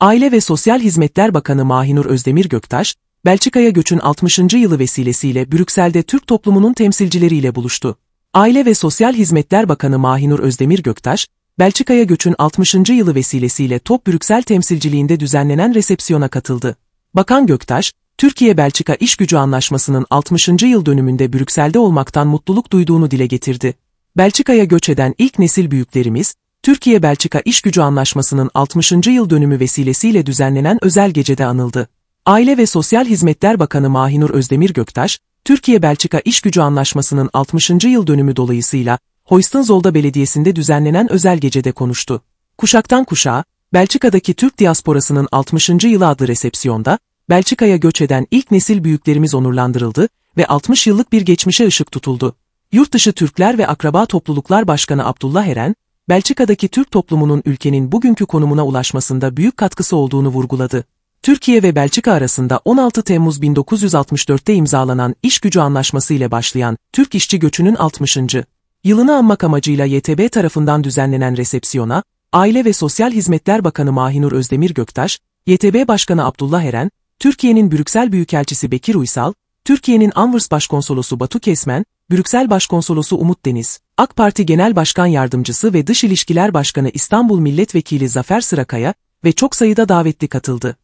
Aile ve Sosyal Hizmetler Bakanı Mahinur Özdemir Göktaş, Belçika'ya göçün 60. yılı vesilesiyle Brüksel'de Türk toplumunun temsilcileriyle buluştu. Aile ve Sosyal Hizmetler Bakanı Mahinur Özdemir Göktaş, Belçika'ya göçün 60. yılı vesilesiyle Top Brüksel temsilciliğinde düzenlenen resepsiyona katıldı. Bakan Göktaş, Türkiye-Belçika İşgücü Anlaşması'nın 60. yıl dönümünde Brüksel'de olmaktan mutluluk duyduğunu dile getirdi. Belçika'ya göç eden ilk nesil büyüklerimiz, Türkiye-Belçika İşgücü Anlaşması'nın 60. yıl dönümü vesilesiyle düzenlenen özel gecede anıldı. Aile ve Sosyal Hizmetler Bakanı Mahinur Özdemir Göktaş, Türkiye-Belçika İşgücü Anlaşması'nın 60. yıl dönümü dolayısıyla Hoystanzolda Belediyesi'nde düzenlenen özel gecede konuştu. Kuşaktan kuşağa, Belçika'daki Türk diasporasının 60. yılı adlı resepsiyonda, Belçika'ya göç eden ilk nesil büyüklerimiz onurlandırıldı ve 60 yıllık bir geçmişe ışık tutuldu. Yurtdışı Türkler ve Akraba Topluluklar Başkanı Abdullah Eren, Belçika'daki Türk toplumunun ülkenin bugünkü konumuna ulaşmasında büyük katkısı olduğunu vurguladı. Türkiye ve Belçika arasında 16 Temmuz 1964'te imzalanan işgücü anlaşması ile başlayan Türk işçi göçünün 60. yılını anmak amacıyla YTB tarafından düzenlenen resepsiyona, Aile ve Sosyal Hizmetler Bakanı Mahinur Özdemir Göktaş, YTB Başkanı Abdullah Eren, Türkiye'nin Brüksel Büyükelçisi Bekir Uysal, Türkiye'nin Anvers Başkonsolosu Batu Kesmen, Brüksel Başkonsolosu Umut Deniz, AK Parti Genel Başkan Yardımcısı ve Dış İlişkiler Başkanı İstanbul Milletvekili Zafer Sırakaya ve çok sayıda davetli katıldı.